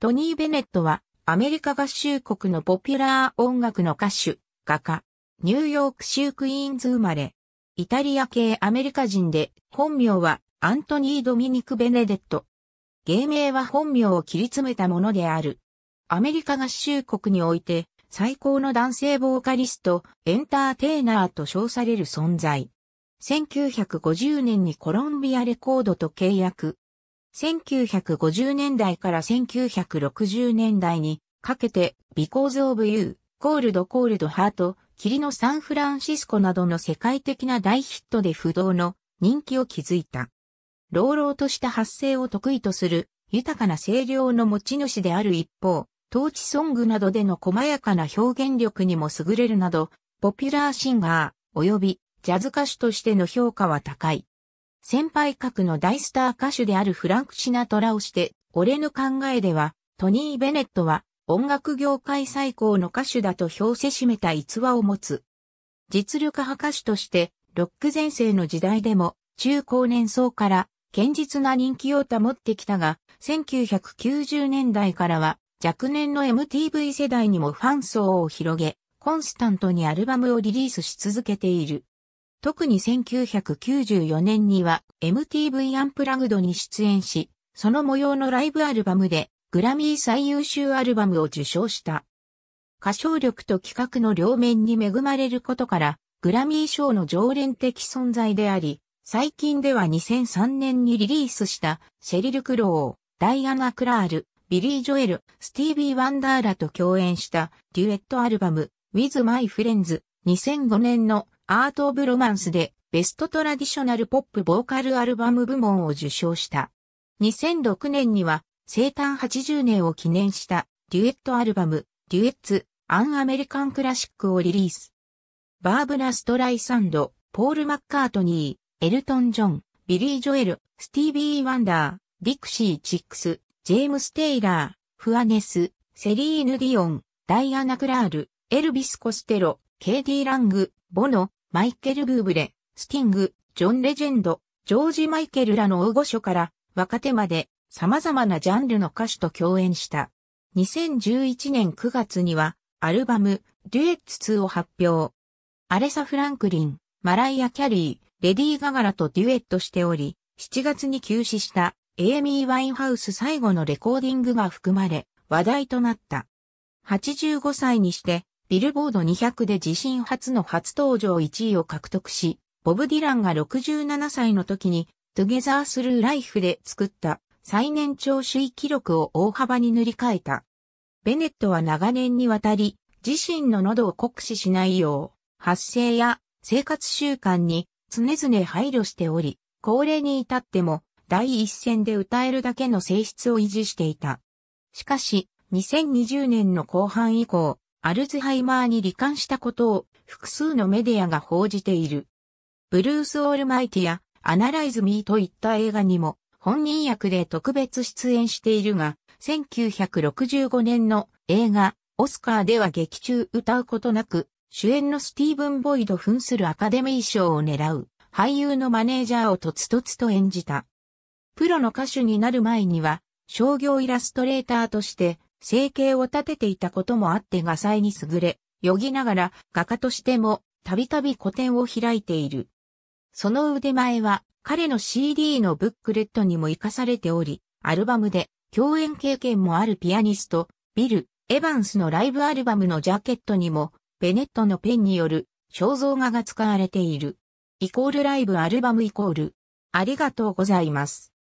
トニー・ベネットは、アメリカ合衆国のポピュラー音楽の歌手、画家、ニューヨーク州クイーンズ生まれ、イタリア系アメリカ人で、本名はアントニー・ドミニク・ベネデット。芸名は本名を切り詰めたものである。アメリカ合衆国において、最高の男性ボーカリスト、エンターテイナーと称される存在。1950年にコロンビアレコードと契約、1950年代から1960年代にかけて、Because of You、Cold Cold Heart、霧のサンフランシスコなどの世界的な大ヒットで不動の人気を築いた。朗々とした発声を得意とする豊かな声量の持ち主である一方、トーチソングなどでの細やかな表現力にも優れるなど、ポピュラーシンガー及びジャズ歌手としての評価は高い。先輩格の大スター歌手であるフランク・シナトラをして、俺の考えでは、トニー・ベネットは音楽業界最高の歌手だと評せしめた逸話を持つ。実力派歌手として、ロック前世の時代でも、中高年層から、堅実な人気を保ってきたが、1990年代からは、若年の MTV 世代にもファン層を広げ、コンスタントにアルバムをリリースし続けている。特に1994年には MTV アンプラグドに出演し、その模様のライブアルバムでグラミー最優秀アルバムを受賞した。歌唱力と企画の両面に恵まれることから、グラミー賞の常連的存在であり、最近では2003年にリリースしたシェリル・クロー、ダイアナ・クラール、ビリー・ジョエル、スティービー・ワンダーラと共演したデュエットアルバム With My Friends 2005年のアート・オブ・ロマンスでベストトラディショナルポップボーカルアルバム部門を受賞した。2006年には生誕80年を記念したデュエットアルバム、デュエッツ・アン・アメリカン・クラシックをリリース。バーブラ・ストライサンド、ポール・マッカートニー、エルトン・ジョン、ビリー・ジョエル、スティービー・ワンダー、ディクシー・チックス、ジェームス・テイラー、フアネス、セリーヌ・ディオン、ダイアナ・クラール、エルビス・コステロ、ケイディ・ラング、ボノ、マイケル・ブーブレ、スティング、ジョン・レジェンド、ジョージ・マイケルらの大御所から若手まで様々なジャンルの歌手と共演した。2011年9月にはアルバムデュエッツ2を発表。アレサ・フランクリン、マライア・キャリー、レディー・ガガラとデュエットしており、7月に休止したエイミー・ワインハウス最後のレコーディングが含まれ話題となった。85歳にしてビルボード200で自身初の初登場1位を獲得し、ボブ・ディランが67歳の時に、トゥゲザースルーライフで作った最年長首位記録を大幅に塗り替えた。ベネットは長年にわたり、自身の喉を酷使しないよう、発声や生活習慣に常々配慮しており、高齢に至っても第一線で歌えるだけの性質を維持していた。しかし、2020年の後半以降、アルツハイマーに罹患したことを複数のメディアが報じている。ブルース・オールマイティやアナライズ・ミーといった映画にも本人役で特別出演しているが、1965年の映画オスカーでは劇中歌うことなく、主演のスティーブン・ボイド扮するアカデミー賞を狙う俳優のマネージャーをとつとつと演じた。プロの歌手になる前には商業イラストレーターとして生計を立てていたこともあって画才に優れ、よぎながら画家としてもたびたび個展を開いている。その腕前は彼の CD のブックレットにも活かされており、アルバムで共演経験もあるピアニスト、ビル・エヴァンスのライブアルバムのジャケットにも、ベネットのペンによる肖像画が使われている。イコールライブアルバムイコール。ありがとうございます。